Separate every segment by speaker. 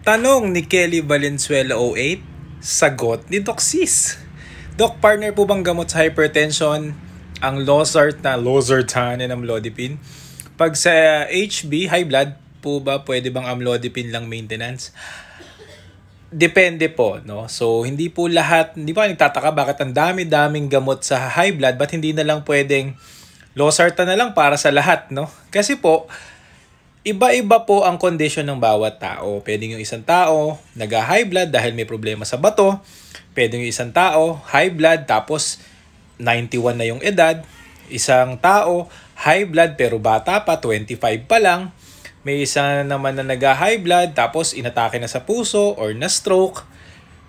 Speaker 1: Tanong ni Kelly Valenzuela 08, sagot ni Doxis. Doc, partner po bang gamot sa hypertension ang Losart na Losartan and Amlodipine? Pag sa HB, high blood, po ba pwede bang Amlodipine lang maintenance? Depende po, no? So, hindi po lahat, hindi pa nagtataka bakit ang dami-daming gamot sa high blood, but hindi na lang pwedeng Losartan na lang para sa lahat, no? Kasi po, Iba-iba po ang kondisyon ng bawat tao. Pwede yung isang tao nag-high blood dahil may problema sa bato. Pwede yung isang tao high blood tapos 91 na yung edad. Isang tao high blood pero bata pa, 25 pa lang. May isa naman na nag-high blood tapos inatake na sa puso or na stroke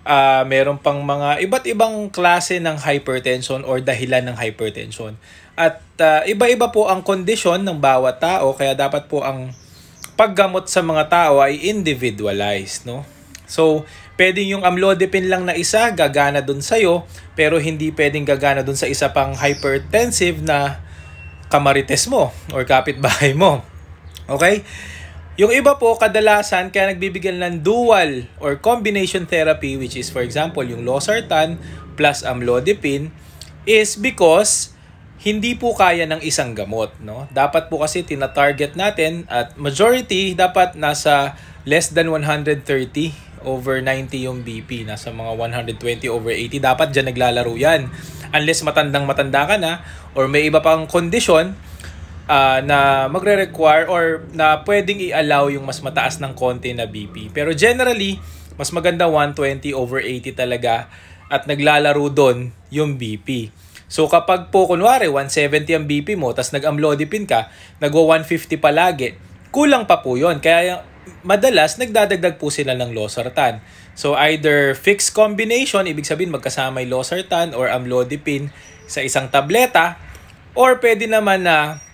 Speaker 1: uh, meron pang mga iba't ibang klase ng hypertension or dahilan ng hypertension. At uh, iba-iba po ang kondisyon ng bawat tao kaya dapat po ang paggamot sa mga tao ay individualized, no? So, pwedeng yung amlodipine lang na isa gagana dun sa'yo, pero hindi pwedeng gagana dun sa isa pang hypertensive na kamarites mo or kapitbahay mo. Okay? Yung iba po, kadalasan, kaya nagbibigyan ng dual or combination therapy, which is, for example, yung losartan plus amlodipine, is because hindi po kaya ng isang gamot. No? Dapat po kasi tinatarget natin at majority dapat nasa less than 130 over 90 yung BP. Nasa mga 120 over 80. Dapat dyan naglalaro yan. Unless matandang matanda ka na or may iba pang kondisyon uh, na magre-require or na pwedeng i-allow yung mas mataas ng konti na BP. Pero generally, mas maganda 120 over 80 talaga at naglalaro doon yung BP. So kapag po kunwari 170 ang BP mo tapos nag-amlodipine ka, nagwa 150 palagi, kulang pa po 'yon. Kaya madalas nagdadagdag po sila ng losartan. So either fixed combination, ibig sabihin magkasama yung losartan or amlodipine sa isang tableta or pwede naman na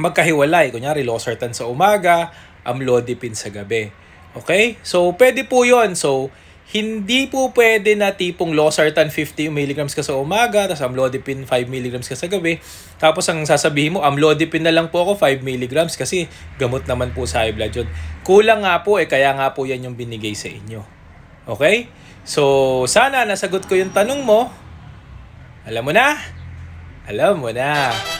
Speaker 1: magkahiwalay. Kunyari, losartan sa umaga, amlodipin sa gabi. Okay? So, pwede po yon So, hindi po pwede na tipong losartan 50 mg ka sa umaga, tapos amlodipine 5 mg ka sa gabi. Tapos ang sasabihin mo, amlodipine na lang po ako 5 mg kasi gamot naman po sa high blood yun. Kulang nga po, eh kaya nga po yan yung binigay sa inyo. Okay? So, sana nasagot ko yung tanong mo. Alam mo na? Alam mo na.